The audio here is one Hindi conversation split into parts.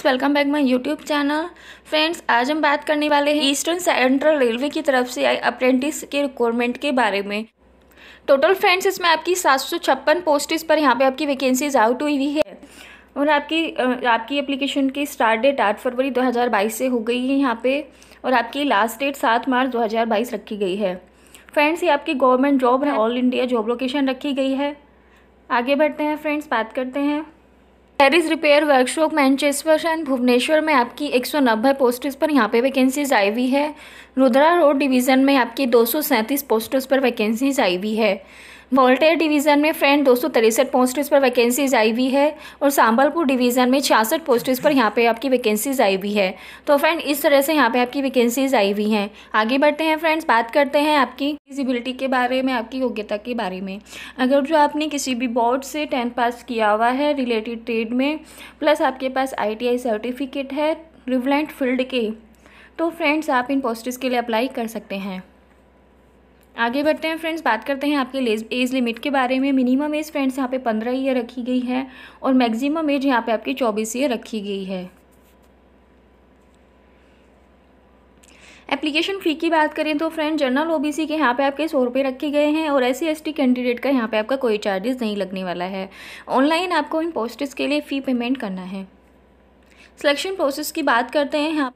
friends welcome back my YouTube channel friends आज हम बात करने वाले हैं ईस्टर्न सेंट्रल रेलवे की तरफ से आई अप्रेंटिस के रिक्वायरमेंट के बारे में टोटल फ्रेंड्स इसमें आपकी सात सौ छप्पन पोस्टिस पर यहाँ पे आपकी वैकेंसीज आउट हुई हुई है और आपकी आपकी अप्लीकेशन की स्टार्ट डेट आठ फरवरी बाईस से हो गई है यहाँ पर और आपकी लास्ट डेट सात मार्च बाईस रखी गई है फ्रेंड्स ये आपकी गवर्नमेंट जॉब है ऑल इंडिया जॉब लोकेशन रखी गई है आगे बढ़ते हैं फ्रेंड्स बात करते हैं टेरिस repair workshop Mancheswar and Bhubaneswar में आपकी एक सौ नब्बे पोस्टर्स पर यहाँ पे वैकेंसीज आई हुई है रुद्रा रोड डिवीज़न में आपकी दो सौ सैंतीस पोस्टर्स पर वैकेंसीज आई हुई है वोल्टेयर डिवीज़न में फ्रेंड दो सौ तिरसठ पोस्ट पर वैकेंसीज आई हुई है और सांबलपुर डिवीज़न में छियासठ पोस्टेज पर यहाँ पे आपकी वैकेंसीज आई हुई है तो फ्रेंड इस तरह से यहाँ पे आपकी वैकेंसीज आई हुई हैं आगे बढ़ते हैं फ्रेंड्स बात करते हैं आपकी फिजिबिलिटी के बारे में आपकी योग्यता के बारे में अगर जो आपने किसी भी बोर्ड से टेंथ पास किया हुआ है रिलेटेड ट्रेड में प्लस आपके पास आई सर्टिफिकेट है रिवलेंट फील्ड के तो फ्रेंड्स आप इन पोस्टेज के लिए अप्लाई कर सकते हैं आगे बढ़ते हैं फ्रेंड्स बात करते हैं आपके एज लिमिट के बारे में मिनिमम एज फ्रेंड्स यहाँ पे पंद्रह ईयर रखी गई है और मैक्सिमम एज यहाँ पे आपकी चौबीस ईयर रखी गई है एप्लीकेशन फ़ी की बात करें तो फ्रेंड जनरल ओबीसी के यहाँ पे आपके सौ रुपये रखे गए हैं और एस सी कैंडिडेट का यहाँ पे आपका कोई चार्जेस नहीं लगने वाला है ऑनलाइन आपको इन पोस्टेस के लिए फ़ी पेमेंट करना है सिलेक्शन प्रोसेस की बात करते हैं यहाँ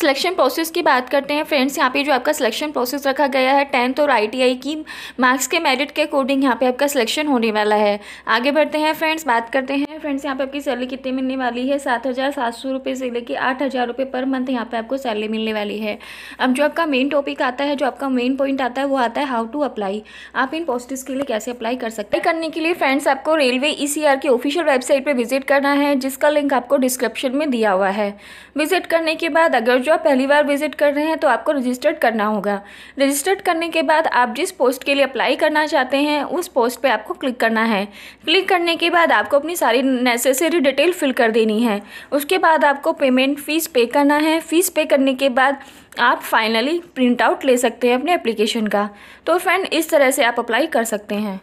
सिलेक्शन प्रोसेस की बात करते हैं फ्रेंड्स यहाँ पे जो आपका सिलेक्शन प्रोसेस रखा गया है टेंथ और आईटीआई की मार्क्स के मेरिट के अकॉर्डिंग यहाँ पे आपका सिलेक्शन होने वाला है आगे बढ़ते हैं फ्रेंड्स बात करते हैं फ्रेंड्स यहाँ पे आपकी सैलरी कितनी मिलने वाली है सात हज़ार सात सौ रुपये से लेकर आठ हज़ार रुपये पर मंथ यहाँ पर आपको सैलरी मिलने वाली है अब जो आपका मेन टॉपिक आता है जो आपका मेन पॉइंट आता है वो आता है हाउ टू अप्लाई आप इन पोस्टिस के लिए कैसे अप्लाई कर सकते हैं करने के लिए फ्रेंड्स आपको रेलवे ई e की ऑफिशियल वेबसाइट पर विजिट करना है जिसका लिंक आपको डिस्क्रिप्शन में दिया हुआ है विजिट करने के बाद अगर जो आप पहली बार विजिट कर रहे हैं तो आपको रजिस्टर्ड करना होगा रजिस्टर्ड करने के बाद आप जिस पोस्ट के लिए अप्लाई करना चाहते हैं उस पोस्ट पर आपको क्लिक करना है क्लिक करने के बाद आपको अपनी सारी नेसेसरी डिटेल फिल कर देनी है उसके बाद आपको पेमेंट फ़ीस पे करना है फ़ीस पे करने के बाद आप फाइनली प्रिंट आउट ले सकते हैं अपने एप्लीकेशन का तो फ्रेंड इस तरह से आप अप्लाई कर सकते हैं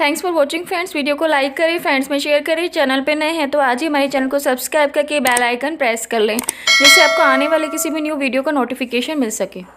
thanks for watching friends video को लाइक करें फ्रेंड्स में शेयर करें चैनल पर नए हैं तो आज ही हमारे चैनल को सब्सक्राइब करके बेल आइकन प्रेस कर लें जिससे आपको आने वाले किसी भी न्यू वीडियो का नोटिफिकेशन मिल सके